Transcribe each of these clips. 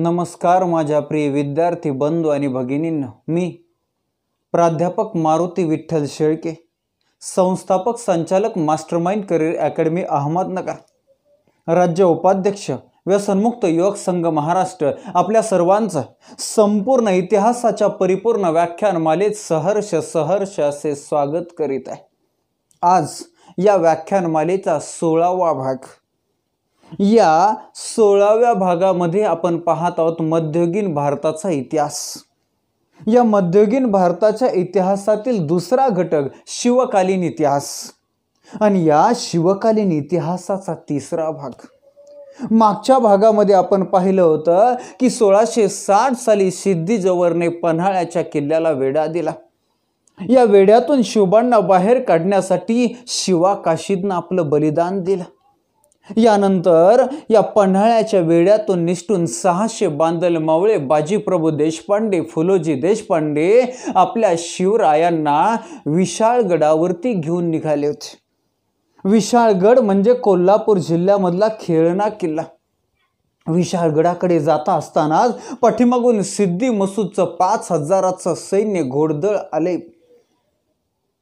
नमस्कार माझ्या प्रिय विद्यार्थी बंधू आणि भगिनींना मी प्राध्यापक मारुती विठ्ठल शेळके संस्थापक संचालक मास्टरमाइंड करिअर अकॅडमी अहमदनगर राज्य उपाध्यक्ष व्यसनमुक्त युवक संघ महाराष्ट्र आपल्या सर्वांचं संपूर्ण इतिहासाच्या परिपूर्ण व्याख्यानमालेत सहर्ष सहर्ष असे स्वागत करीत आहे आज या व्याख्यानमालेचा सोळावा भाग या सोळाव्या भागामध्ये आपण पाहत आहोत मध्ययुगीन भारताचा इतिहास या मध्ययुगीन भारताच्या इतिहासातील दुसरा घटक शिवकालीन इतिहास आणि या शिवकालीन इतिहासाचा तिसरा भाग मागच्या भागामध्ये आपण पाहिलं होतं की सोळाशे साठ साली सिद्धी जव्हरने पन्हाळ्याच्या किल्ल्याला वेढा दिला या वेढ्यातून शिवबांना बाहेर काढण्यासाठी शिवा काशीदनं आपलं बलिदान दिलं यानंतर या पन्हाळ्याच्या वेड्यातून निष्ठून सहाशे बांदल मावळे बाजीप्रभू देशपांडे फुलोजी देशपांडे आपल्या शिवरायांना विशाळगडावरती घेऊन निघाले होते विशाळगड म्हणजे कोल्हापूर जिल्ह्यामधला खेळणा किल्ला विशाळगडाकडे जाता असतानाच पाठीमागून सिद्धी मसूदचं पाच हजाराचं सैन्य घोडदळ आले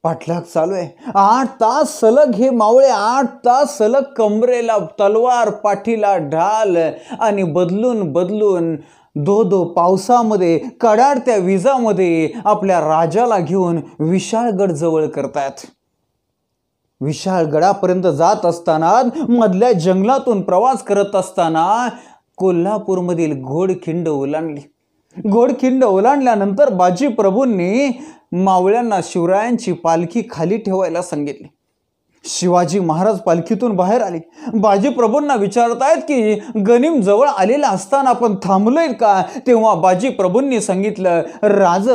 पाठलाग चालू आहे आठ तास सलग हे मावळे आठ तास सलग कमरेला तलवार पाठीला ढाल आणि बदलून बदलून दो दो पावसामध्ये कडाडत्या विजामध्ये आपल्या राजाला घेऊन विशाळगड जवळ करतायत विशाळगडापर्यंत जात असताना मधल्या जंगलातून प्रवास करत असताना कोल्हापूरमधील घोडखिंड ओलांडली गोडखिंड ओलांडल्यानंतर बाजीप्रभूंनी मावळ्यांना शिवरायांची पालखी खाली ठेवायला सांगितली शिवाजी महाराज पालखीतून बाहेर आले बाजीप्रभूंना विचारतायत की गनिम जवळ आलेला असताना आपण थांबलोय का तेव्हा बाजीप्रभूंनी सांगितलं राज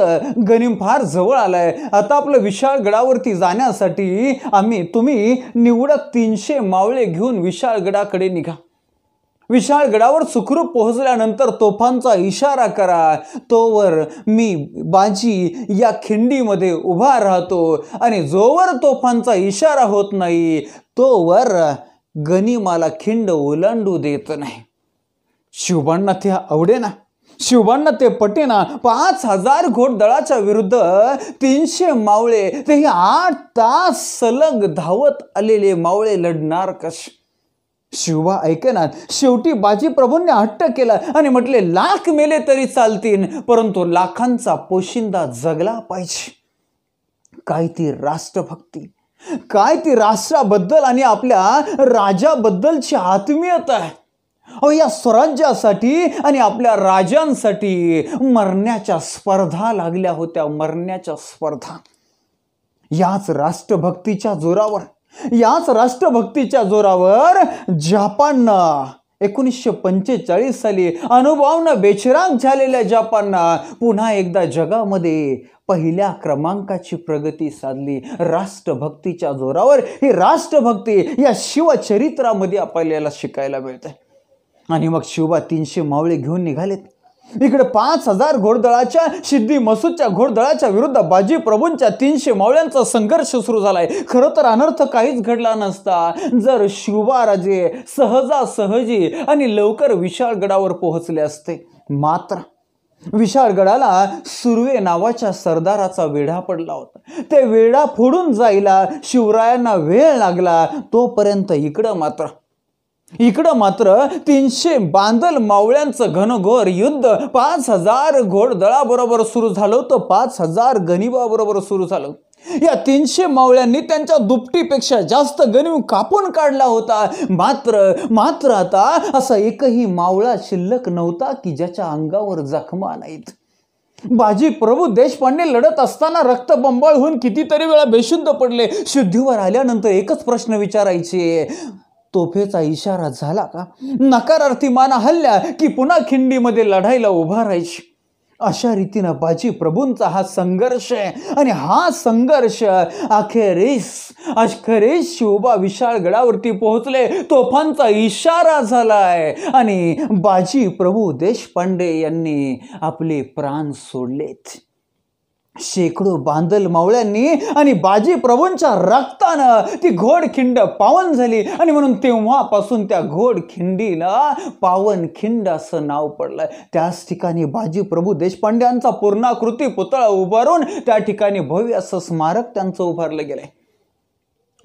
गनिम फार जवळ आलाय आता आपलं विशाळगडावरती जाण्यासाठी आम्ही तुम्ही निवडक तीनशे मावळे घेऊन विशाळगडाकडे निघा विशाळगडावर सुखरूप पोहोचल्यानंतर तोफांचा इशारा करा तोवर मी बाजी या खिंडीमध्ये उभा राहतो आणि जोवर तोफांचा इशारा होत नाही तोवर गनिमाला खिंड ओलांडू देत नाही शिवबांना ते आवडे ना शिवबांना ते पटेना पाच हजार घोट दळाच्या विरुद्ध तीनशे मावळे तेही आठ तास सलग धावत आलेले मावळे लढणार कसे शिवबा ऐकेनात शेवटी बाजी प्रभूंनी हट्ट केला आणि म्हटले लाख मेले तरी चालतील परंतु लाखांचा पोशिंदा जगला पाहिजे काय ती राष्ट्रभक्ती काय ती राष्ट्राबद्दल आणि आपल्या राजाबद्दलची आत्मीयता आहे अहो या स्वराज्यासाठी आणि आपल्या राजांसाठी मरण्याच्या स्पर्धा लागल्या होत्या मरण्याच्या स्पर्धा याच राष्ट्रभक्तीच्या जोरावर याच राष्ट्रभक्तीच्या जोरावर जपाननं एकोणीसशे पंचेचाळीस साली अनुभवनं बेचराग झालेल्या जपाननं पुन्हा एकदा जगामध्ये पहिल्या क्रमांकाची प्रगती साधली राष्ट्रभक्तीच्या जोरावर ही राष्ट्रभक्ती या शिवचरित्रामध्ये आपल्याला शिकायला मिळते आणि मग शिवबा तीनशे मावळे घेऊन निघालेत इकडे पाच हजार घोडदळाच्या सिद्धी मसूदच्या घोडदळाच्या विरुद्ध बाजी प्रभूंच्या तीनशे मावळ्यांचा संघर्ष सुरू झालाय खरं तर अनर्थ काहीच घडला नसता जर शिवबाराजे सहजासहजी आणि लवकर विशाळगडावर पोहोचले असते मात्र विशाळगडाला सुर्वे नावाच्या सरदाराचा वेढा पडला होता ते वेढा फोडून जायला शिवरायांना वेळ लागला तोपर्यंत इकडं मात्र इकडं मात्र तीनशे बांधल मावळ्यांचं घनघोर युद्ध पाच हजार घोडदळाबरोबर सुरू झालं तर पाच हजार बरोबर सुरू झालं या तीनशे मावळ्यांनी त्यांच्या दुपटीपेक्षा जास्त गनिव कापून काढला होता मात्र मात्र आता असा एकही मावळा शिल्लक नव्हता की ज्याच्या अंगावर जखमा नाहीत बाजी प्रभू देशपांडे लढत असताना रक्त बंबाळ होऊन कितीतरी वेळा बेशुद्ध पडले शुद्धीवर आल्यानंतर एकच प्रश्न विचारायचे तोफेचा इशारा झाला का नकारार्थी माना हल्ल्या की पुन्हा खिंडीमध्ये लढाईला उभा राहायची अशा रीतीनं बाजी प्रभूंचा हा संघर्ष आहे आणि हा संघर्ष अखेरीस अखेरीस शिवबा गडावरती पोहोचले तोफांचा इशारा झाला आहे आणि बाजी प्रभू देशपांडे यांनी आपले प्राण सोडलेत शेकडो बांदल मावळ्यांनी आणि बाजी प्रभूंच्या रक्तानं ती घोडखिंड पावन झाली आणि म्हणून तेव्हापासून त्या घोडखिंडीला पावनखिंड असं नाव पडलं त्याच ठिकाणी बाजी प्रभू देशपांड्यांचा पूर्णाकृती पुतळा उभारून त्या ठिकाणी भव्य असं स्मारक त्यांचं उभारलं गेलं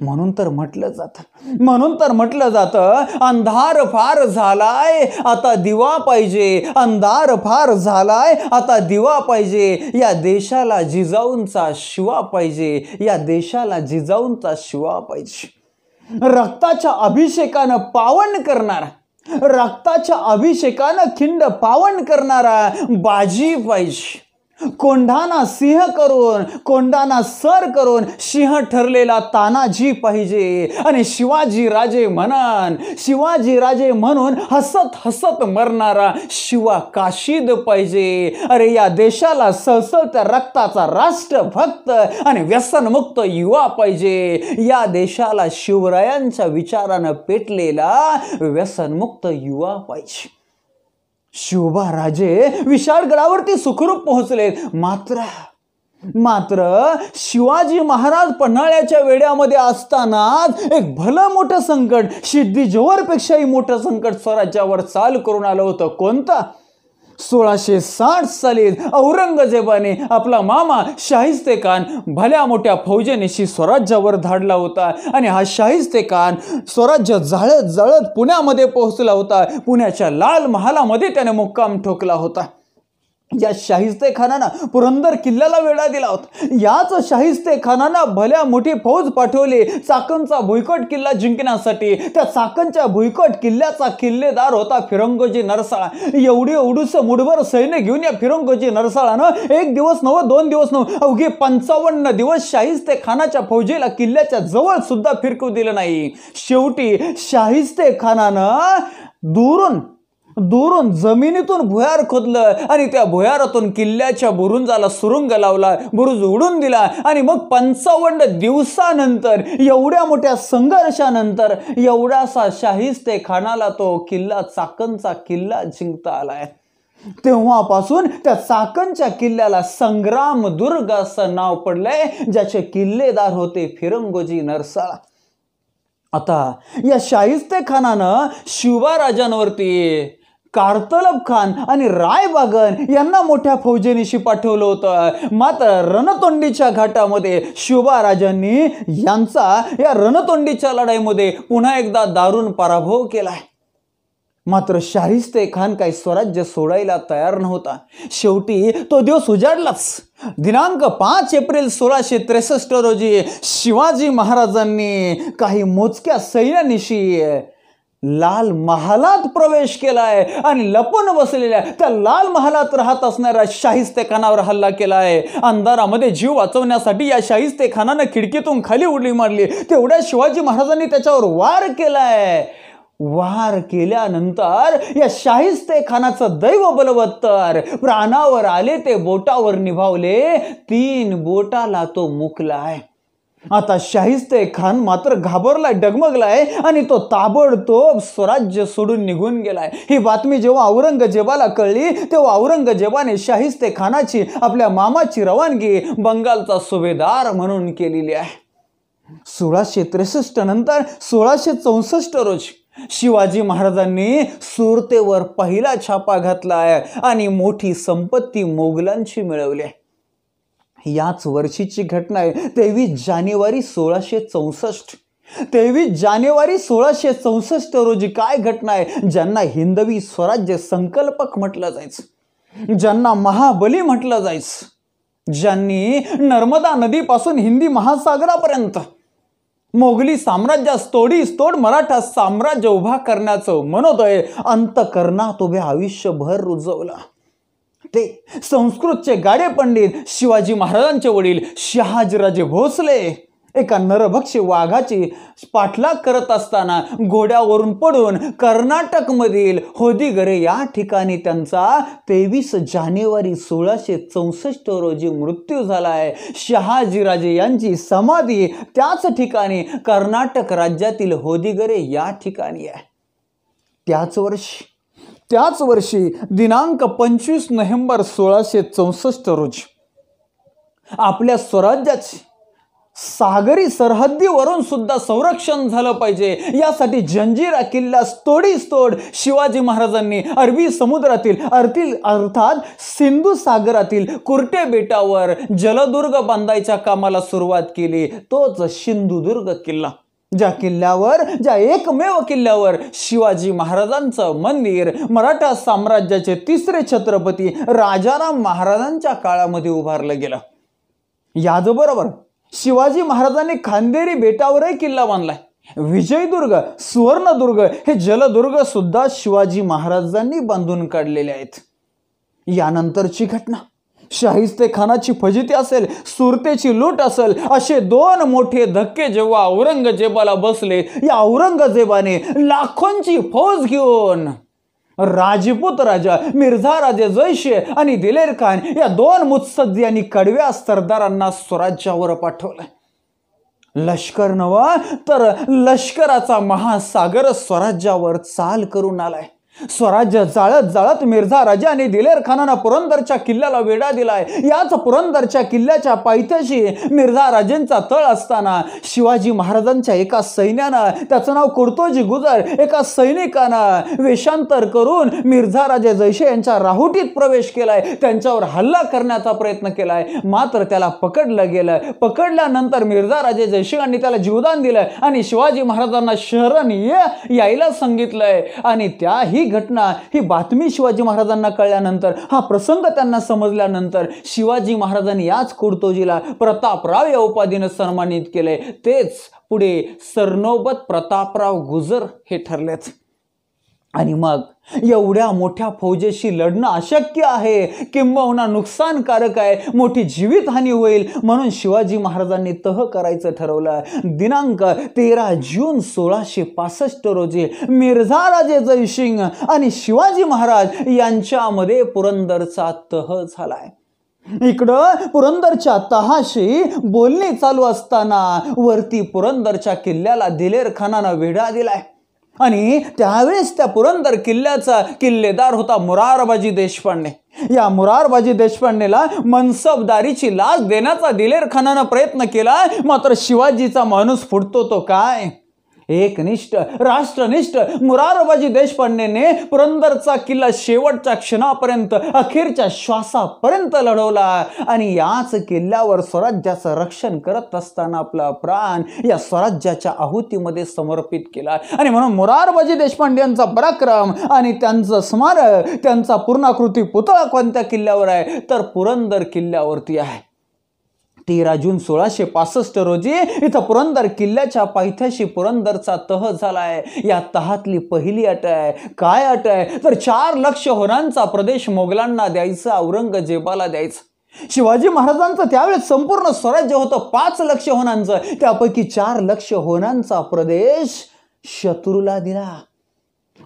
म्हणून तर म्हटलं जातं म्हणून तर म्हटलं जातं अंधार फार झालाय आता दिवा पाहिजे अंधार फार झालाय आता दिवा पाहिजे या देशाला जिजाऊंचा शिवा पाहिजे या देशाला जिजाऊंचा शिवा पाहिजे रक्ताच्या अभिषेकानं पावन करणार रक्ताच्या अभिषेकानं खिंड पावन करणारा बाजी पाहिजे कोंढाना सिंह करून कोंढाना सर करून सिंह ठरलेला तानाजी पाहिजे आणि शिवाजी राजे म्हणन शिवाजी राजे म्हणून हसत हसत मरणारा शिवा काशीद पाहिजे अरे या देशाला सळसळत्या रक्ताचा राष्ट्रभक्त आणि व्यसनमुक्त युवा पाहिजे या देशाला शिवरायांच्या विचारानं पेटलेला व्यसनमुक्त युवा पाहिजे राजे विशाल विशाळगडावरती सुखरूप पोहोचले मात्र मात्र शिवाजी महाराज पन्हाळ्याच्या वेड्यामध्ये असतानाच एक भलं मोठं संकट शिद्दी जोहरपेक्षाही मोठं संकट स्वराज्यावर चाल करून आलं होतं कोणता सोळाशे साठ साली औरंगजेबाने आपला मामा शाहिस्ते खान भल्या मोठ्या फौजेनेशी स्वराज्यावर धाडला होता आणि हा शाहिस्ते खान स्वराज्य जाळत जळत पुण्यामध्ये पोहोचला होता पुण्याच्या लाल महालामध्ये त्याने मुक्काम ठोकला होता या शाहिस्ते खानानं पुरंदर किल्ल्याला वेढा दिला होता याच शाहिस्ते खानानं भल्या मोठी फौज पाठवली चाकणचा भुईकट किल्ला जिंकण्यासाठी त्या चाकणच्या भुईकट किल्ल्याचा किल्लेदार होता फिरंगोजी नरसाळा एवढी ओढूस मुठभर सैन्य घेऊन या फिरंगोजी नरसाळानं एक दिवस नव्हतं दोन दिवस नव्ह अवघे पंचावन्न दिवस शाहिस्ते खानाच्या फौजेला किल्ल्याच्या जवळ सुद्धा फिरकू दिलं नाही शेवटी शाहिस्ते खानानं दुरून दुरून जमिनीतून भुयार खोदलं आणि त्या भुयारातून किल्ल्याच्या बुरुंजाला सुरुंग लावला बुरुज उडून दिला आणि मग पंचावन्न दिवसानंतर एवढ्या मोठ्या संघर्षानंतर एवढासा शाहिस्ते खानाला तो किल्ला चाकणचा किल्ला जिंकता आलाय तेव्हापासून त्या चाकणच्या किल्ल्याला संग्राम दुर्ग असं नाव पडलंय ज्याचे किल्लेदार होते फिरंगोजी नरसाळा आता या शाहिस्ते खानानं शिवराजांवरती कार्तलब खान आणि रायबागन यांना मोठ्या फौजेनिशी पाठवलं होतं मात्र रणतोंडीच्या घाटामध्ये शिवबाराजांनी यांचा या रणतोंडीच्या लढाईमध्ये पुन्हा एकदा दारुण पराभव केलाय मात्र शाहिस्ते खान काही स्वराज्य सोडायला तयार नव्हता शेवटी तो दिवस उजाडलाच दिनांक पाच एप्रिल सोळाशे त्रेसष्ट रोजी शिवाजी महाराजांनी काही मोजक्या सैन्यानिशी लाल महालात प्रवेश केला आहे आणि लपून बसलेल्या त्या लाल महालात राहत असणाऱ्या शाहिस्ते खानावर हल्ला केला आहे अंधारामध्ये जीव वाचवण्यासाठी या शाहिस्ते खानानं खिडकीतून खाली उडली मारली तेवढ्या शिवाजी महाराजांनी त्याच्यावर वार केला आहे वार केल्यानंतर या शाहिस्ते खानाचं दैव बलवत्तर प्राणावर आले ते बोटावर निभावले तीन बोटाला तो मुकला आता शाहिस्ते खान मात्र घाबरलाय डगमगलाय आणि तो ताबडतोब स्वराज्य सोडून निघून गेलाय ही बातमी जेव्हा औरंगजेबाला कळली तेव्हा औरंगजेबाने शाहिस्ते खानाची आपल्या मामाची रवानगी बंगालचा सुभेदार म्हणून केलेली आहे सोळाशे त्रेसष्ट नंतर सोळाशे चौसष्ट रोज शिवाजी महाराजांनी सुरतेवर पहिला छापा घातला आहे आणि मोठी संपत्ती मोगलांची मिळवली आहे याच वर्षीची घटना आहे तेवीस जानेवारी सोळाशे चौसष्ट तेवीस जानेवारी सोळाशे चौसष्ट रोजी काय घटना आहे ज्यांना हिंदवी स्वराज्य संकल्पक म्हटलं जायचं ज्यांना महाबली म्हटलं जायचं ज्यांनी नर्मदा नदीपासून हिंदी महासागरापर्यंत मोगली साम्राज्यास तोडीस तोड मराठा साम्राज्य उभा करण्याचं मनोदय अंतकरणात उभे आयुष्यभर रुजवला ते संस्कृतचे गाडे पंडित शिवाजी महाराजांचे वडील शहाजीराजे भोसले एका नरभक्षी वाघाची पाठलाग करत असताना घोड्यावरून पडून कर्नाटकमधील होदिगरे या ठिकाणी त्यांचा तेवीस जानेवारी सोळाशे चौसष्ट रोजी मृत्यू झाला आहे शहाजीराजे यांची समाधी त्याच ठिकाणी कर्नाटक राज्यातील होदिगरे या ठिकाणी आहे त्याच वर्षी त्याच वर्षी दिनांक पंचवीस नोव्हेंबर सोळाशे चौसष्ट रोजी आपल्या स्वराज्याची सागरी सरहद्दीवरून सुद्धा संरक्षण झालं पाहिजे यासाठी जंजिरा किल्ला तोडीस तोड शिवाजी महाराजांनी अरबी समुद्रातील अर्थील अर्थात सिंधू सागरातील कुर्टे बेटावर जलदुर्ग बांधायच्या कामाला सुरुवात केली तोच सिंधुदुर्ग किल्ला ज्या किल्ल्यावर ज्या एकमेव किल्ल्यावर शिवाजी महाराजांचं मंदिर मराठा साम्राज्याचे तिसरे छत्रपती राजाराम महाराजांच्या काळामध्ये उभारलं गेलं याचबरोबर शिवाजी महाराजांनी खांदेरी बेटावरही किल्ला बांधलाय विजयदुर्ग सुवर्णदुर्ग हे जलदुर्ग सुद्धा शिवाजी महाराजांनी बांधून काढलेले आहेत यानंतरची घटना शाहिस्तेखानाची फजिती असेल सुरतेची लूट असेल असे दोन मोठे धक्के जेव्हा औरंगजेबाला बसले या औरंगजेबाने लाखोंची फौज घेऊन राजपूत राजा मिर्झा राजे जैशे आणि दिलेर खान या दोन मुत्सद्दी आणि कडव्या सरदारांना स्वराज्यावर पाठवलं लष्कर नवा तर लष्कराचा महासागर स्वराज्यावर चाल करून आलाय स्वराज्य जाळत जाळत मिर्झा राजाने दिलेर खानानं पुरंदरच्या किल्ल्याला वेढा दिलाय याच पुरंदरच्या किल्ल्याच्या पायथ्याशी मिर्झा राजेंचा तळ असताना शिवाजी महाराजांच्या एका सैन्यानं त्याचं नाव कुर्तोजी गुजर एका सैनिकानं वेषांतर करून मिर्झा राजे जैशे यांच्या राहुटीत प्रवेश केलाय त्यांच्यावर हल्ला करण्याचा प्रयत्न केलाय मात्र त्याला पकडलं गेलं पकडल्यानंतर मिर्झा राजे जयशे यांनी त्याला जीवदान दिलं आणि शिवाजी महाराजांना शरण यायला सांगितलंय आणि त्याही घटना ही बातमी शिवाजी महाराजांना कळल्यानंतर हा प्रसंग त्यांना समजल्यानंतर शिवाजी महाराजांनी याच कुर्तोजीला प्रतापराव या उपाधीनं सन्मानित केले तेच पुढे सरनोबत प्रतापराव गुजर हे ठरलेच आणि मग एवढ्या मोठ्या फौजेशी लढणं अशक्य आहे किंबहुना नुकसानकारक आहे मोठी जीवितहानी होईल म्हणून शिवाजी महाराजांनी तह करायचं ठरवलं दिनांक तेरा जून सोळाशे पासष्ट रोजी मिर्झा राजे जयसिंग आणि शिवाजी महाराज यांच्यामध्ये पुरंदरचा तह झालाय इकडं पुरंदरच्या तहाशी बोलणी चालू असताना वरती पुरंदरच्या किल्ल्याला दिलेर खानानं वेढा दिलाय आणि त्यावेळेस त्या पुरंदर किल्ल्याचा किल्लेदार होता मुरारबाजी देशपांडे या मुरारबाजी देशपांडेला मनसबदारीची लाच देण्याचा दिलेर खानानं प्रयत्न केला मात्र शिवाजीचा माणूस फुटतो तो काय एकनिष्ठ राष्ट्रनिष्ठ मुरारबाजी देशपांडेने पुरंदरचा किल्ला शेवटच्या क्षणापर्यंत अखेरच्या श्वासापर्यंत लढवला आणि याच किल्ल्यावर स्वराज्याचं रक्षण करत असताना आपला प्राण या स्वराज्याच्या आहुतीमध्ये समर्पित केला आणि म्हणून मुरारबाजी देशपांडे यांचा पराक्रम आणि त्यांचं स्मारक त्यांचा पूर्णाकृती पुतळा कोणत्या किल्ल्यावर आहे तर पुरंदर किल्ल्यावरती आहे तेरा जून सोळाशे पासष्ट रोजी इथं पुरंदर किल्ल्याच्या पायथ्याशी पुरंदरचा तह झालाय या तहातली पहिली अट आहे काय अट आहे तर चार लक्ष होणांचा प्रदेश मोगलांना द्यायचा औरंगजेबाला द्यायचा शिवाजी महाराजांचं त्यावेळेस संपूर्ण स्वराज्य होतं पाच लक्ष होणांचं त्यापैकी चार लक्ष होणांचा प्रदेश शत्रूला दिला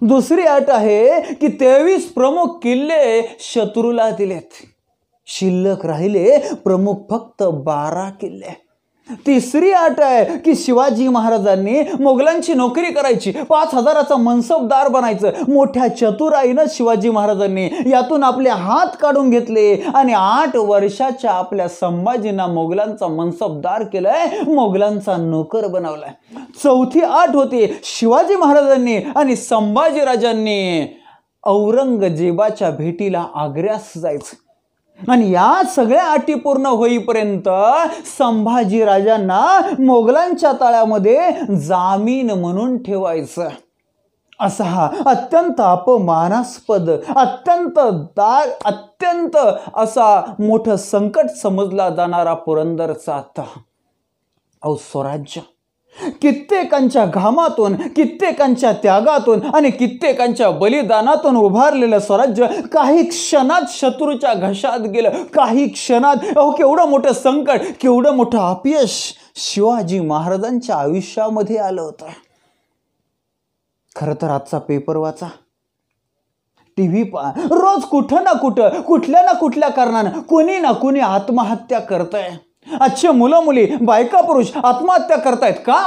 दुसरी अट आहे की तेवीस प्रमुख किल्ले शत्रूला दिलेत शिल्लक राहिले प्रमुख फक्त बारा किल्ले तिसरी अट आहे की शिवाजी महाराजांनी मोगलांची नोकरी करायची पाच हजाराचा मनसबदार बनायचं मोठ्या चतुराईनं शिवाजी महाराजांनी यातून आपले हात काढून घेतले आणि आठ वर्षाच्या आपल्या संभाजींना मोगलांचा मनसबदार केलाय मोगलांचा नोकर बनवलाय चौथी आठ होती शिवाजी महाराजांनी आणि संभाजीराजांनी औरंगजेबाच्या भेटीला आग्र्यास जायचं आणि या सगळ्या अटी पूर्ण होईपर्यंत संभाजी राजांना मोगलांच्या तळ्यामध्ये जामीन म्हणून ठेवायचं असा हा अत्यंत अपमानास्पद अत्यंत दार अत्यंत असा मोठं संकट समजला जाणारा पुरंदरचा आता औ स्वराज्य कित्येकांच्या घामातून कित्येकांच्या त्यागातून आणि कित्येकांच्या बलिदानातून उभारलेलं स्वराज्य काही क्षणात शत्रूच्या घशात गेलं काही क्षणात अहो केवढं मोठं संकट केवढं मोठं अपयश शिवाजी महाराजांच्या आयुष्यामध्ये आलं होतं खरं तर आजचा पेपर वाचा टी व्ही पा रोज कुठं ना कुठं कुठल्या ना कुठल्या कारणानं कुणी ना कुणी आत्महत्या करत आजचे मुलं मुली बायका पुरुष आत्महत्या करतायत का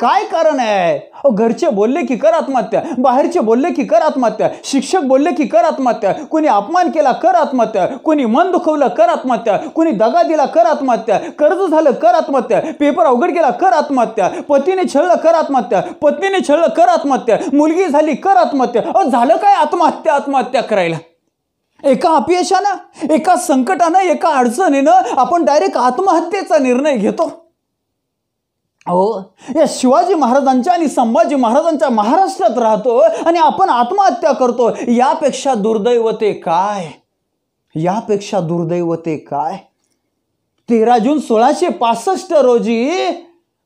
काय कारण आहे घरचे बोलले की कर आत्महत्या बाहेरचे बोलले की कर आत्महत्या शिक्षक बोलले की कर आत्महत्या कुणी अपमान केला कर आत्महत्या कोणी मन दुखवलं कर आत्महत्या कुणी दगा दिला कर आत्महत्या कर्ज झालं कर आत्महत्या पेपर अवघड केला कर आत्महत्या पतीने छळलं कर आत्महत्या पत्नीने छळलं कर आत्महत्या मुलगी झाली कर आत्महत्या झालं काय आत्महत्या आत्महत्या करायला एका अपयशानं एका संकटानं एका अडचणीनं आपण डायरेक्ट आत्महत्येचा निर्णय घेतो हो या शिवाजी महाराजांच्या आणि संभाजी महाराजांच्या महाराष्ट्रात राहतो आणि आपण आत्महत्या करतो यापेक्षा दुर्दैव ते काय यापेक्षा दुर्दैव ते काय तेरा जून सोळाशे पासष्ट रोजी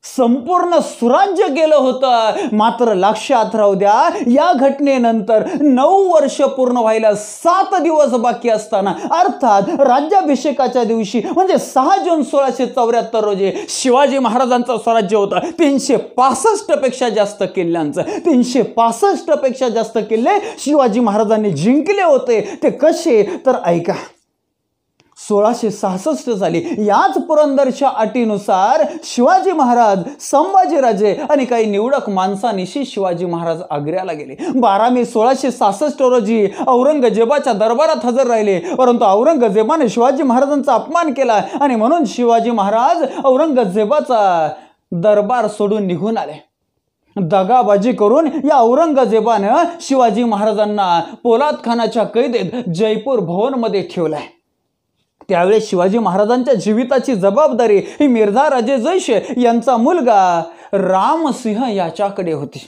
संपूर्ण सुराज्य गेलं होतं मात्र लक्षात राहू द्या या घटनेनंतर नऊ वर्ष पूर्ण व्हायला सात दिवस बाकी असताना अर्थात राज्याभिषेकाच्या दिवशी म्हणजे सहा जून सोळाशे चौऱ्याहत्तर रोजी शिवाजी महाराजांचं स्वराज्य होतं तीनशे पासष्टपेक्षा जास्त किल्ल्यांचं तीनशे पासष्टपेक्षा जास्त किल्ले शिवाजी महाराजांनी जिंकले होते ते कसे तर ऐका सोळाशे सहासष्ट साली याच पुरंदरच्या अटीनुसार शिवाजी महाराज संभाजीराजे आणि काही निवडक माणसानिशी शिवाजी महाराज आग्र्याला गेले बारा मे सोळाशे सहासष्ट रोजी औरंगजेबाच्या दरबारात हजर राहिले परंतु औरंगजेबाने शिवाजी महाराजांचा अपमान केला आणि म्हणून शिवाजी महाराज औरंगजेबाचा दरबार सोडून निघून आले दगाबाजी करून या औरंगजेबानं शिवाजी महाराजांना पोलादखानाच्या कैदेत जयपूर भवनमध्ये ठेवलाय त्यावेळेस शिवाजी महाराजांच्या जीविताची जबाबदारी ही मिर्झा राजे जैशे यांचा मुलगा रामसिंह याच्याकडे होती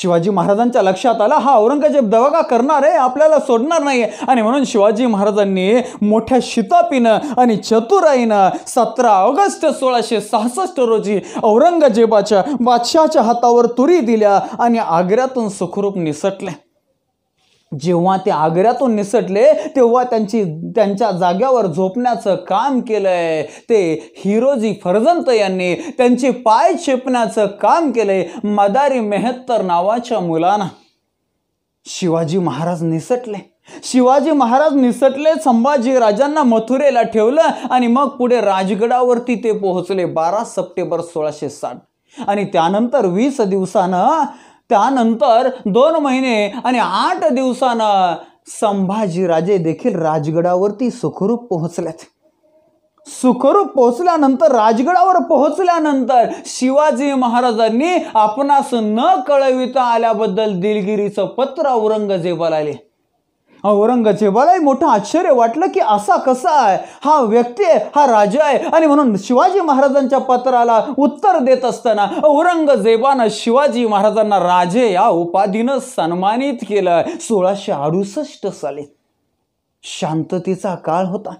शिवाजी महाराजांच्या लक्षात आला हा औरंगजेब दवागा करणार आहे आपल्याला सोडणार नाही आणि म्हणून शिवाजी महाराजांनी मोठ्या शितापीनं आणि चतुराईनं सतरा ऑगस्ट सोळाशे सहासष्ट रोजी औरंगजेबाच्या बादशाच्या हातावर तुरी दिल्या आणि आग्र्यातून सुखरूप निसटले जेव्हा ते आग्र्यातून निसटले तेव्हा त्यांची त्यांच्या जाग्यावर झोपण्याचं काम केलंय ते हिरोजी फरजंत यांनी त्यांचे पाय छेपण्याचं काम केलंय मदारी मेहत्तर नावाच्या मुलांना शिवाजी महाराज निसटले शिवाजी महाराज निसटले संभाजी राजांना मथुरेला ठेवलं आणि मग पुढे राजगडावरती ते पोहोचले बारा सप्टेंबर सोळाशे साठ आणि त्यानंतर वीस दिवसानं त्यानंतर दोन महिने आणि आठ दिवसानं संभाजीराजे देखील राजगडावरती सुखरूप पोहोचल्यात सुखरूप पोहोचल्यानंतर राजगडावर पोहोचल्यानंतर शिवाजी महाराजांनी आपणास न कळविता आल्याबद्दल दिलगिरीचं पत्र औरंगजेबाला आले औरंगजेबालाही मोठं आश्चर्य वाटलं की असा कसा आहे हा व्यक्ती आहे हा राजा आहे आणि म्हणून शिवाजी महाराजांच्या पत्राला उत्तर देत असताना औरंगजेबानं शिवाजी महाराजांना राजे या उपाधीनं सन्मानित केलं सोळाशे अडुसष्ट साली शांततेचा काळ होता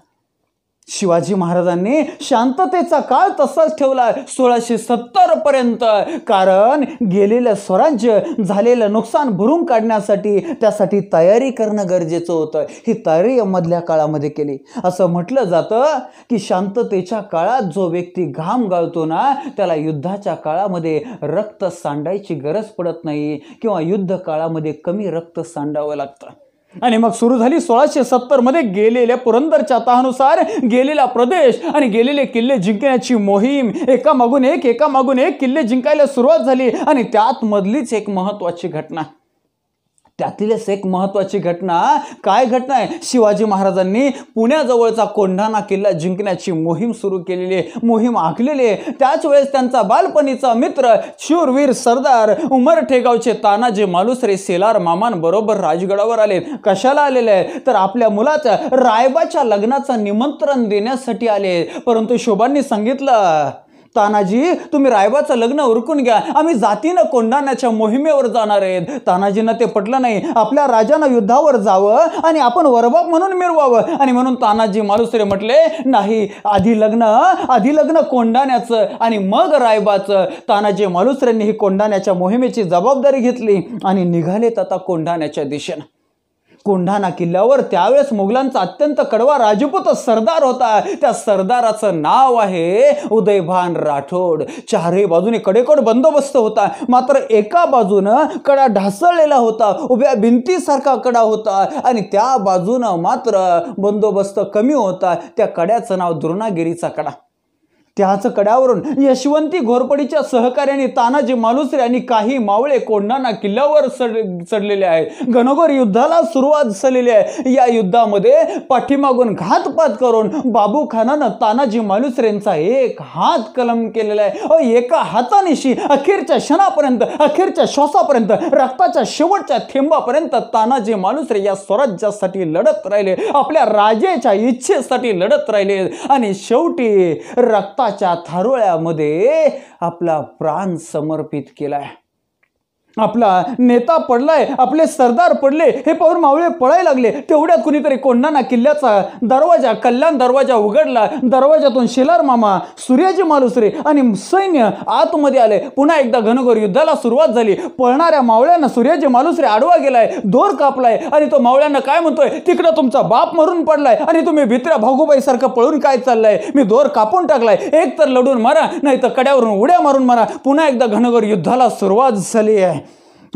शिवाजी महाराजांनी शांततेचा काळ तसाच ठेवला सोळाशे सत्तर पर्यंत कारण गेलेलं स्वराज्य झालेलं नुकसान भरून काढण्यासाठी त्यासाठी तयारी करणं गरजेचं होतं ही तयारी मधल्या काळामध्ये केली असं म्हटलं जातं की शांततेच्या काळात जो व्यक्ती घाम गाळतो ना त्याला युद्धाच्या काळामध्ये रक्त सांडायची गरज पडत नाही किंवा युद्ध काळामध्ये कमी रक्त सांडावं लागतं आणि मग सुरू झाली सोळाशे मध्ये गेलेल्या पुरंदरच्या तहानुसार गेलेला प्रदेश आणि गेलेले किल्ले जिंकण्याची मोहीम एका मागून एक एका मागून एक किल्ले जिंकायला सुरुवात झाली आणि त्यात मधलीच एक महत्त्वाची घटना त्यातीलच एक महत्त्वाची घटना काय घटना आहे शिवाजी महाराजांनी पुण्याजवळचा कोंढाणा किल्ला जिंकण्याची मोहीम सुरू केलेली आहे मोहीम आखलेली आहे त्याच वेळेस त्यांचा बालपणीचा मित्र शूरवीर सरदार उमरठेगावचे तानाजी मालुसरे सेलार मामांबरोबर राजगडावर आले कशाला आलेले आहे तर आपल्या मुलाच्या रायबाच्या लग्नाचं निमंत्रण देण्यासाठी आले परंतु शोभांनी सांगितलं तानाजी तुम्ही रायबाचं लग्न उरकून घ्या आम्ही जातीनं कोंडाण्याच्या मोहिमेवर जाणार आहेत तानाजींना ते पटलं नाही आपल्या राजानं युद्धावर जावं आणि आपण वरबाप म्हणून मिरवावं आणि म्हणून तानाजी मालुसरे म्हटले नाही आधी लग्न आधी लग्न कोंडाण्याचं आणि मग रायबाचं तानाजी मालुसरेंनी ही कोंडाण्याच्या मोहिमेची जबाबदारी घेतली आणि निघालेत आता कोंडाण्याच्या दिशेनं कोंढाणा किल्ल्यावर त्यावेळेस मुघलांचा अत्यंत कडवा राजपूत सरदार होता त्या सरदाराचं नाव आहे उदयभान राठोड चारही बाजूने कडेकोड बंदोबस्त होता मात्र एका बाजूनं कडा ढासळलेला होता उभ्या भिंतीसारखा कडा होता आणि त्या बाजूनं मात्र बंदोबस्त कमी होता त्या कड्याचं नाव द्रोणागिरीचा कडा त्याच कड्यावरून यशवंती घोरपडीच्या सहकार्याने तानाजी मालुसरे आणि काही मावळे कोंडाना किल्ल्यावर चढलेले आहे घनघोर युद्धाला सुरुवात झालेली आहे या युद्धामध्ये पाठीमागून घातपात करून बाबू खानानं तानाजी मालुसरेंचा एक हात कलम केलेला आहे एका हातानिशी अखेरच्या क्षणापर्यंत अखेरच्या श्वासापर्यंत रक्ताच्या शेवटच्या थेंबापर्यंत तानाजी मालुसरे या स्वराज्यासाठी लढत राहिले आपल्या राजेच्या इच्छेसाठी लढत राहिले आणि शेवटी रक्त च्या थारोळ्यामध्ये आपला प्राण समर्पित केलाय आपला नेता पडलाय आपले सरदार पडले हे पाहून मावळे पळायला लागले तेवढ्यात कुणीतरी कोंढाणा किल्ल्याचा दरवाजा कल्याण दरवाजा उघडला दरवाजातून शेलार मामा सूर्याजी मालुसरे आणि सैन्य आतमध्ये आले पुन्हा एकदा घनघोर युद्धाला सुरुवात झाली पळणाऱ्या मावळ्यांना सूर्याजी मालुसरे आडवा गेलाय दोर कापलाय आणि तो मावळ्यांना काय म्हणतोय तिकडं तुमचा बाप मरून पडलाय आणि तुम्ही भित्र्या भागूबाई सारखं पळून काय चाललंय मी दोर कापून टाकलाय एक तर लढून मारा नाही तर कड्यावरून उड्या मारून मारा पुन्हा एकदा घनघोर युद्धाला सुरुवात झाली आहे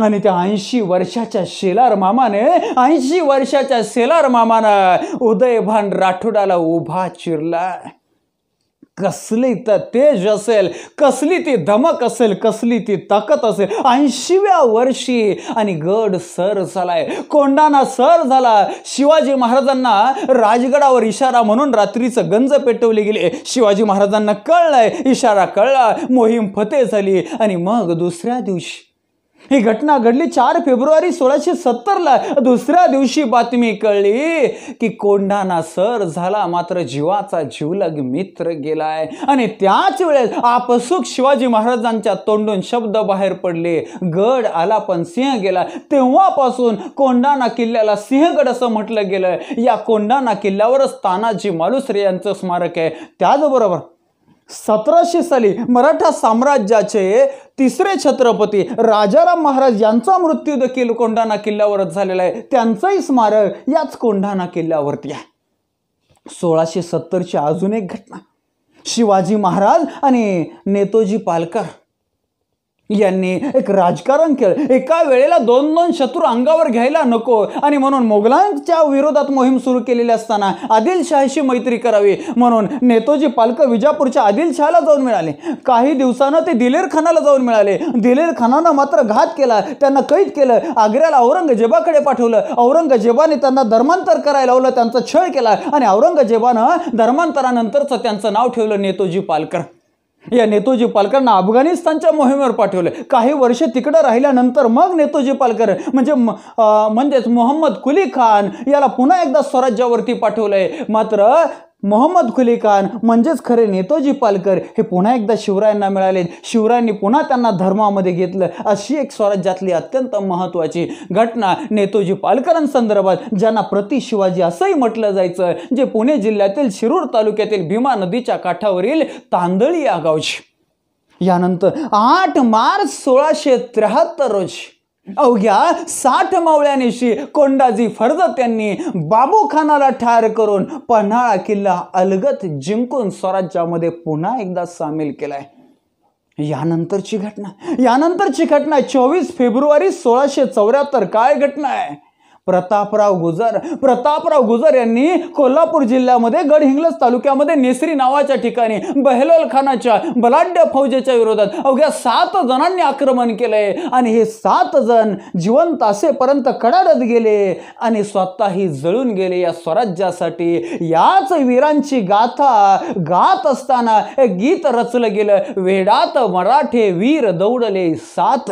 आणि त्या ऐंशी वर्षाच्या शेलार मामाने ऐंशी वर्षाच्या शेलार मामानं उदयभान राठोडाला उभा चिरला कसली तर तेज असेल कसली ती धमक असेल कसली ती ताकद असेल ऐंशीव्या वर्षी आणि गड सर झालाय कोंडाना सर झाला शिवाजी महाराजांना राजगडावर इशारा म्हणून रात्रीचं गंज पेटवले गेले शिवाजी महाराजांना कळलंय इशारा कळला मोहीम फतेह झाली आणि मग दुसऱ्या दिवशी ही घटना घडली चार फेब्रुवारी सोळाशे सत्तरला दुसऱ्या दिवशी बातमी कळली की कोंढाणा सर झाला मात्र जीवाचा जीवलग मित्र गेलाय आणि त्याच वेळेस आपसुक शिवाजी महाराजांच्या तोंडून शब्द बाहेर पडले गड आला पण सिंह गेला तेव्हापासून कोंढाणा किल्ल्याला सिंहगड असं म्हटलं गेलं या कोंढाणा किल्ल्यावरच तानाजी मालुसरे यांचं स्मारक आहे त्याचबरोबर सतराशे साली मराठा साम्राज्याचे तिसरे छत्रपती राजाराम महाराज यांचा मृत्यू देखील कोंढाणा किल्ल्यावरच झालेला आहे त्यांचंही स्मारक याच कोंढाणा किल्ल्यावरती आहे सोळाशे सत्तरची अजून एक घटना शिवाजी महाराज आणि नेतोजी पालकर यांनी एक राजकारण केलं एका वेळेला दोन दोन शत्रू अंगावर घ्यायला नको आणि म्हणून मोगलांच्या विरोधात मोहीम सुरू केलेली असताना आदिलशहाशी मैत्री करावी म्हणून नेतोजी पालकर विजापूरच्या आदिलशहाला जाऊन मिळाले काही दिवसानं ते दिलेर खानाला जाऊन मिळाले दिलेर खानानं मात्र घात केला त्यांना कैद केलं आग्र्याला औरंगजेबाकडे पाठवलं औरंगजेबाने त्यांना धर्मांतर करायला लावलं त्यांचा छळ केला आणि औरंगजेबानं धर्मांतरानंतरचं त्यांचं नाव ठेवलं नेतोजी पालकर या नेतोजी पालकरांना अफगाणिस्तानच्या मोहिमेवर पाठवले काही वर्ष तिकडं राहिल्यानंतर मग नेतोजी पालकर म्हणजे म्हणजेच मोहम्मद कुली खान याला पुन्हा एकदा स्वराज्यावरती पाठवलंय मात्र मोहम्मद खुली खान म्हणजेच खरे नेतोजी पालकर हे पुन्हा एकदा शिवरायांना मिळाले शिवरायांनी पुन्हा त्यांना धर्मामध्ये घेतलं अशी एक स्वराज्यातली अत्यंत महत्त्वाची घटना नेतोजी पालकरांसंदर्भात ज्यांना प्रति शिवाजी असंही म्हटलं जायचं जे पुणे जिल्ह्यातील शिरूर तालुक्यातील भीमा नदीच्या काठावरील तांदळी या गावची यानंतर आठ मार्च सोळाशे त्र्याहत्तर रोजी अवघ्या साठ मावळ्यानिशी कोंडाजी त्यांनी बाबू खानाला ठार करून पन्हाळा किल्ला अलगत जिंकून स्वराज्यामध्ये पुन्हा एकदा सामील केलाय यानंतरची घटना यानंतरची घटना चोवीस फेब्रुवारी सोळाशे चौऱ्याहत्तर काय घटना आहे प्रतापराव गुजर प्रतापराव गुजर यांनी कोल्हापूर जिल्ह्यामध्ये गडहिंग्लज तालुक्यामध्ये नेसरी नावाच्या ठिकाणी बहलोल खानाच्या बलाढ्य फौजेच्या विरोधात अवघ्या सात जणांनी आक्रमण केलंय आणि हे सात जण जिवंत असेपर्यंत कडाडत गेले आणि स्वतःही जळून गेले या स्वराज्यासाठी याच वीरांची गाथा गात असताना हे गीत रचलं गेलं वेडात मराठे वीर दौडले सात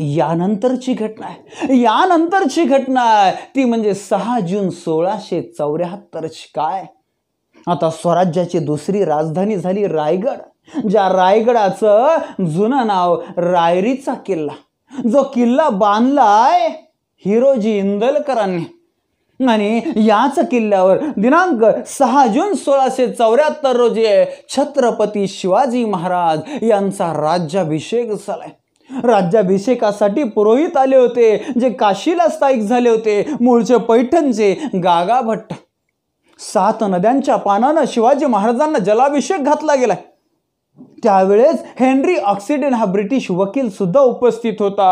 यानंतरची घटना आहे यानंतरची घटना आहे ती म्हणजे सहा जून सोळाशे चौऱ्याहत्तरची काय आता स्वराज्याची दुसरी राजधानी झाली रायगड ज्या रायगडाचं जुनं नाव रायरीचा किल्ला जो किल्ला बांधलाय हिरोजी इंदलकरांनी आणि याच किल्ल्यावर दिनांक सहा जून सोळाशे चौऱ्याहत्तर रोजी छत्रपती शिवाजी महाराज यांचा राज्याभिषेक झालाय राज्याभिषेकासाठी पुरोहित आले होते जे काशीला स्थायिक झाले होते मूळचे पैठणचे गागा भट्ट सात नद्यांच्या पानानं शिवाजी महाराजांना जलाभिषेक घातला गेलाय त्यावेळेस हेनरी ऑक्सिडेंट हा ब्रिटिश वकील सुद्धा उपस्थित होता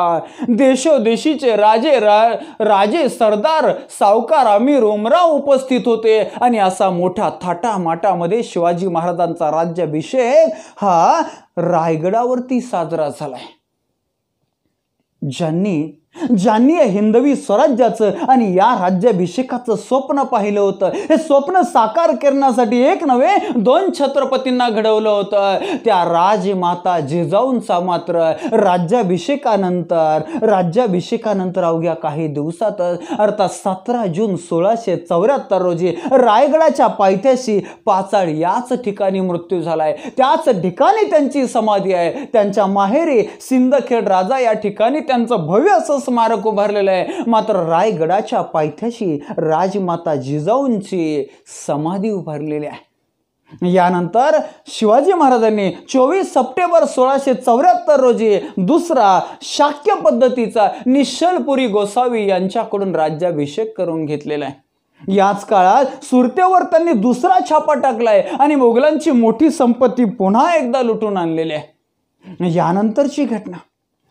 देशोदेशीचे राजे रा राजे सरदार सावकार अमीर रोमराव उपस्थित होते आणि असा मोठा थाटामाटामध्ये शिवाजी महाराजांचा राज्याभिषेक हा रायगडावरती साजरा झालाय ג'ני ज्यांनी हिंदवी स्वराज्याचं आणि या राज्याभिषेकाचं स्वप्न पाहिलं होतं हे स्वप्न साकार करण्यासाठी एक नव्हे दोन छत्रपतींना घडवलं होतं त्या राजमाता जिजाऊंचा मात्र राज्याभिषेकानंतर राज्याभिषेकानंतर अवघ्या काही दिवसातच अर्थात सतरा जून सोळाशे चौऱ्याहत्तर रोजी रायगडाच्या पायथ्याशी पाचाळ याच ठिकाणी मृत्यू झालाय त्याच ठिकाणी त्यांची समाधी आहे त्यांच्या माहेरी सिंदखेड राजा या ठिकाणी त्यांचं भव्य असं स्मारक उभारलेलं आहे मात्र रायगडाच्या पायथ्याशी राजमाता जिजाऊंची समाधी उभारलेली आहे यानंतर शिवाजी महाराजांनी चोवीस सप्टेंबर सोळाशे चौऱ्याहत्तर रोजी दुसरा शाक्य पद्धतीचा निश्चलपुरी गोसावी यांच्याकडून राज्याभिषेक करून घेतलेला आहे याच काळात सुरतेवर त्यांनी दुसरा छापा टाकलाय आणि मुघलांची मोठी संपत्ती पुन्हा एकदा लुटून आणलेली आहे यानंतरची घटना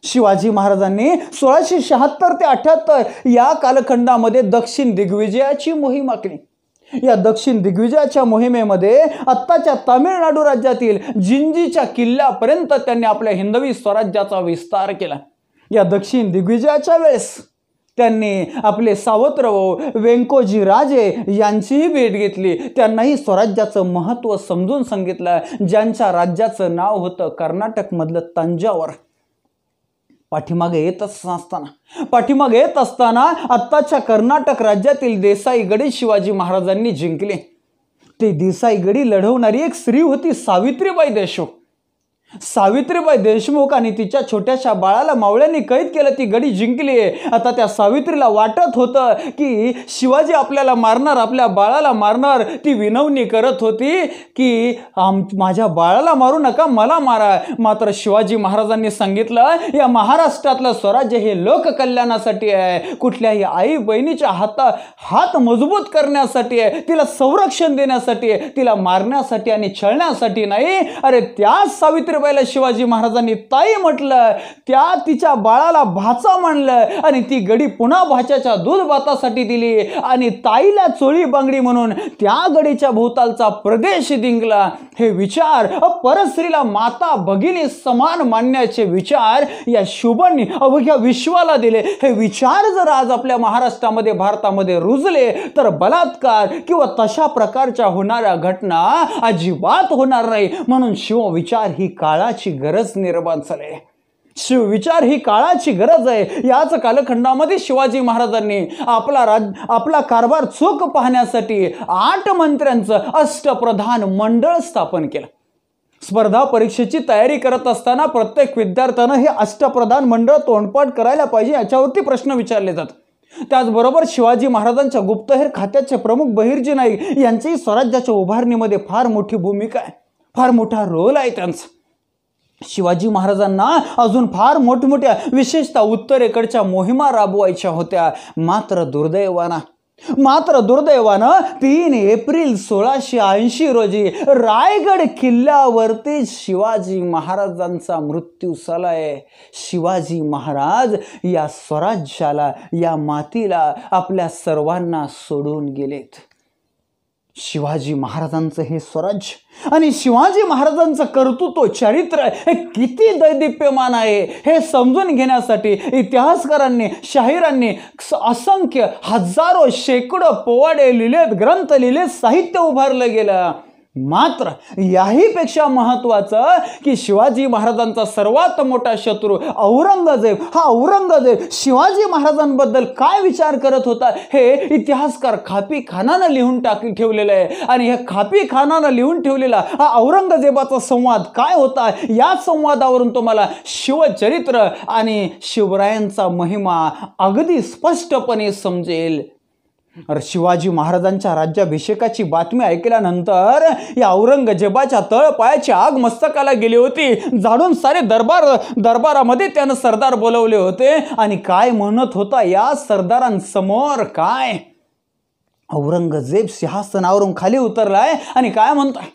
शिवाजी महाराजांनी सोळाशे शहात्तर ते अठ्याहत्तर या कालखंडामध्ये दक्षिण दिग्विजयाची मोहीम आखली या दक्षिण दिग्विजयाच्या मोहिमेमध्ये आत्ताच्या तामिळनाडू राज्यातील जिंजीच्या किल्ल्यापर्यंत त्यांनी आपल्या हिंदवी स्वराज्याचा विस्तार केला या दक्षिण दिग्विजयाच्या वेळेस त्यांनी आपले सावत्रव वेंकोजी राजे यांचीही भेट घेतली त्यांनाही स्वराज्याचं महत्त्व समजून सांगितलं ज्यांच्या राज्याचं नाव होतं कर्नाटकमधलं तंजावर पाठीमागे येत असताना पाठीमागे येत असताना आत्ताच्या कर्नाटक राज्यातील देसाईगडी शिवाजी महाराजांनी जिंकले ते देसाईगडी लढवणारी एक स्त्री होती सावित्रीबाई देशमुख सावित्रीबाई देशमुख आणि तिच्या छोट्याशा बाळाला मावळ्यांनी कैद केलं ती गडी जिंकली आहे आता त्या सावित्रीला वाटत होतं की शिवाजी आपल्याला मारणार आपल्या बाळाला मारणार ती विनवणी करत होती की आम माझ्या बाळाला मारू नका मला मारा मात्र शिवाजी महाराजांनी सांगितलं या महाराष्ट्रातलं स्वराज्य हे लोककल्याणासाठी आहे कुठल्याही आई बहिणीच्या हाता हात मजबूत करण्यासाठी आहे तिला संरक्षण देण्यासाठी आहे तिला मारण्यासाठी आणि छळण्यासाठी नाही अरे त्या सावित्री जिजाबाईला शिवाजी महाराजांनी ताई म्हटलं त्या तिच्या बाळाला भाचा म्हणलं आणि ती गडी पुन्हा भाच्याच्या दूध भातासाठी दिली आणि ताईला चोळी बांगडी म्हणून त्या गडीच्या भोवतालचा प्रदेश दिंगला हे विचार परस्त्रीला माता भगिनी समान मानण्याचे विचार या शुभांनी अवघ्या विश्वाला दिले हे विचार जर आज आपल्या महाराष्ट्रामध्ये भारतामध्ये रुजले तर बलात्कार किंवा तशा प्रकारच्या होणाऱ्या घटना अजिबात होणार नाही म्हणून शिव विचार ही का काळाची गरज निर्माण झाली आहे शिवविचार ही काळाची गरज आहे याच कालखंडामध्ये शिवाजी महाराजांनी आपला राज आपला कारभार चोख पाहण्यासाठी आठ मंत्र्यांचं अष्टप्रधान मंडळ स्थापन केलं स्पर्धा परीक्षेची तयारी करत असताना प्रत्येक विद्यार्थ्यानं हे अष्टप्रधान मंडळ तोंडपाठ करायला पाहिजे याच्यावरती प्रश्न विचारले जातात त्याचबरोबर शिवाजी महाराजांच्या गुप्तहेर खात्याचे प्रमुख बहिर्जी नाईक यांचीही स्वराज्याच्या उभारणीमध्ये फार मोठी भूमिका आहे फार मोठा रोल आहे त्यांचा शिवाजी महाराजांना अजून फार मोठमोठ्या विशेषतः उत्तरेकडच्या मोहिमा राबवायच्या होत्या मात्र दुर्दैवाना मात्र दुर्दैवानं तीन एप्रिल सोळाशे ऐंशी रोजी रायगड किल्ल्यावरती शिवाजी महाराजांचा मृत्यू झालाय शिवाजी महाराज या स्वराज्याला या मातीला आपल्या सर्वांना सोडून गेलेत शिवाजी महाराजांचं हे स्वराज्य आणि शिवाजी महाराजांचं कर्तृत्व चरित्र हे किती दैदिप्यमान आहे हे समजून घेण्यासाठी इतिहासकारांनी शाहिरांनी असंख्य हजारो शेकडो पोवाडे लिहिलेत ग्रंथ लिहिलेत साहित्य उभारलं गेलं मात्र याहीपेक्षा महत्त्वाचं की शिवाजी महाराजांचा सर्वात मोठा शत्रू औरंगजेब हा औरंगजेब शिवाजी महाराजांबद्दल काय विचार करत होता हे इतिहासकार खापी खानानं लिहून टाकी ठेवलेलं आहे आणि हे खापी खानानं लिहून ठेवलेला हा औरंगजेबाचा संवाद काय होता या संवादावरून तुम्हाला शिवचरित्र आणि शिवरायांचा महिमा अगदी स्पष्टपणे समजेल शिवाजी महाराजांच्या राज्याभिषेकाची बातमी ऐकल्यानंतर या औरंगजेबाच्या तळपायाची आग मस्तकाला गेली होती झाडून सारे दरबार दरबारामध्ये त्यानं सरदार बोलवले होते आणि काय म्हणत होता या सरदारांसमोर काय औरंगजेब सिंहासनावरून खाली उतरलाय आणि काय म्हणतोय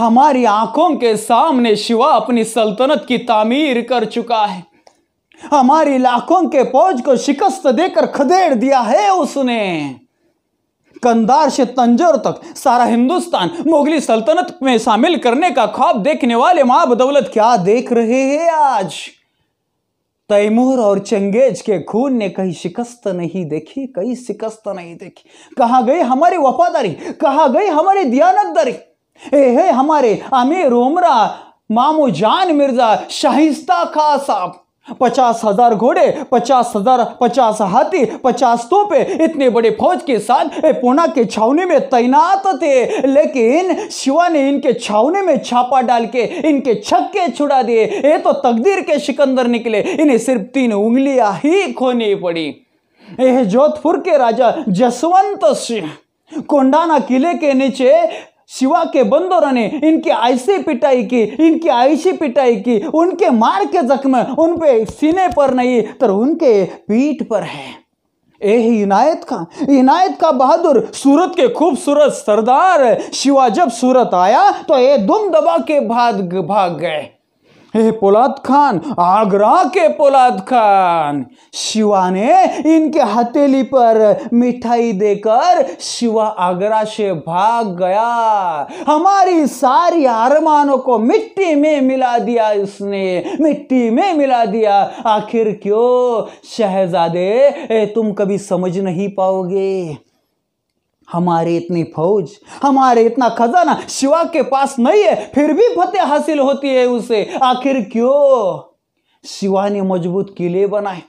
हमारी आंखों के सामने शिवा अपनी सल्तनत की तामीर कर चुका है हमारी लाखों के फौज को शिकस्त देकर खदेड़ दिया है उसने कंदार से तंजोर तक सारा हिंदुस्तान मुगली सल्तनत में शामिल करने का ख्वाब देखने वाले मां बदौलत क्या देख रहे हैं आज तैमूर और चंगेज के खून ने कहीं शिकस्त नहीं देखी कहीं शिकस्त नहीं देखी कहा गई हमारी वफादारी कहा गई हमारी दयानतदारी ए हमारे आमिर उमरा मामू जान मिर्जा शाहिस्ता खा साहब पचास हजार घोड़े पचास हजार पचास हाथी पचास तोपे इतने बड़े फौज के साथ पूना के छावनी में तैनात थे लेकिन शिवा ने इनके छावनी में छापा डाल के इनके छक्के छुड़ा दिए ये तो तकदीर के सिकंदर निकले इन्हें सिर्फ तीन उंगलियां ही खोनी पड़ी यह जोधपुर के राजा जसवंत सिंह कोंडाना किले के नीचे शिवा के बंदरों ने इनकी ऐसी पिटाई की इनकी ऐसी पिटाई की उनके मार के जख्म उन पे सीने पर नहीं तो उनके पीठ पर है ए इनायत का इनायत का बहादुर सूरत के खूबसूरत सरदार शिवा जब सूरत आया तो ये दुम दबा के भाग भाग गए हे पोलाद खान आगरा के पोलाद खान शिवा ने इनके हथेली पर मिठाई देकर शिवा आगरा से भाग गया हमारी सारी अरमानों को मिट्टी में मिला दिया इसने मिट्टी में मिला दिया आखिर क्यों शहजादे ए, तुम कभी समझ नहीं पाओगे हमारे इतनी फौज हमारे इतना खजाना शिवा के पास नहीं है फिर भी फतेह हासिल होती है उसे आखिर क्यों शिवा ने मजबूत किले बनाए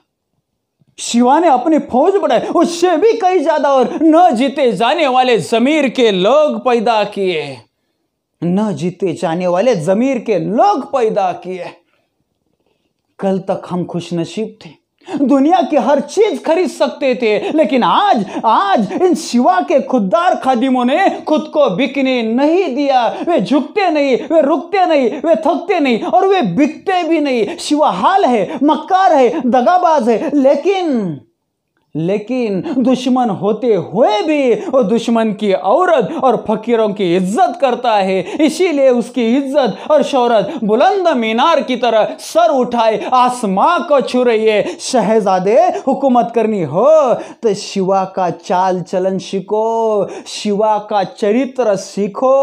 शिवा ने अपनी फौज बढ़ाई उससे भी कई ज्यादा और न जीते जाने वाले जमीर के लोग पैदा किए न जीते जाने वाले जमीर के लोग पैदा किए कल तक हम खुशनसीब थे दुनिया की हर चीज खरीद सकते थे लेकिन आज आज इन शिवा के खुददार खादिमों ने खुद को बिकने नहीं दिया वे झुकते नहीं वे रुकते नहीं वे थकते नहीं और वे बिकते भी नहीं शिवा हाल है मक्कार है दगाबाज है लेकिन लेकिन दुश्मन होते हुए भी वो दुश्मन की औरत और फकीरों की इज्जत करता है इसीलिए उसकी इज्जत और शौरत बुलंद मीनार की तरह सर उठाए आसमां को छू रही है शहजादे हुकूमत करनी हो तो शिवा का चाल चलन शिको शिवा का चरित्र सीखो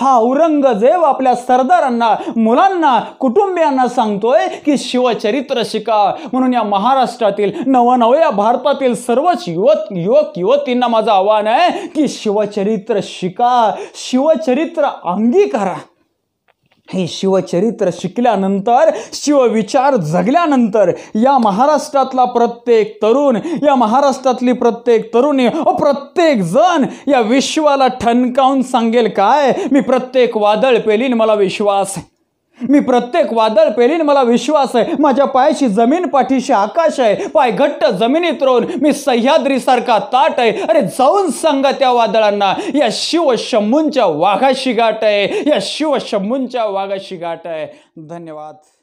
हा औरंगजेब अपने सरदार मुलांना कुटुंबियांना सांगतोय की शिवचरित्र शिका म्हणून या महाराष्ट्रातील भारत भारतातील सर्वच युवक युवक युवतींना माझं आव्हान आहे की शिवचरित्र शिका शिवचरित्र अंगीकारा हे शिवचरित्र शिकल्यानंतर शिवविचार जगल्यानंतर या महाराष्ट्रातला प्रत्येक तरुण या महाराष्ट्रातली प्रत्येक तरुणी प्रत्येक जण या विश्वाला ठणकावून सांगेल काय मी प्रत्येक वादळ पेलीन मला विश्वास आहे मी प्रत्येक वादळ पेलीन मला विश्वास आहे माझ्या पायाशी जमीन पाठीशी आकाश आहे पाय घट्ट जमिनीत रोवून मी सह्याद्रीसारखा ताट आहे अरे जाऊन सांगा त्या वादळांना या शिव शंभूंच्या वाघाशी गाठ आहे या शिव शंभूंच्या वाघाशी गाठ आहे धन्यवाद